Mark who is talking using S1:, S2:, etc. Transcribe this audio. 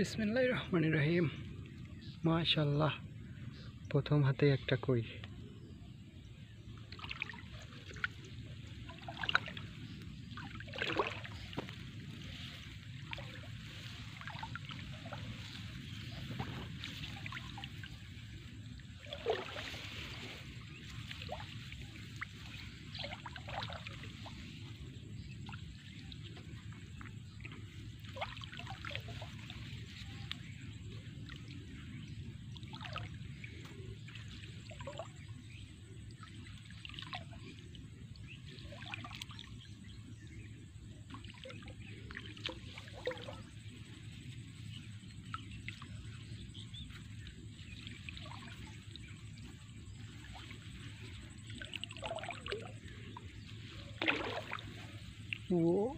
S1: বিসমিল্লাহ রহমান রহিম মাশাল্লাহ প্রথম হাতে একটা কই
S2: 我。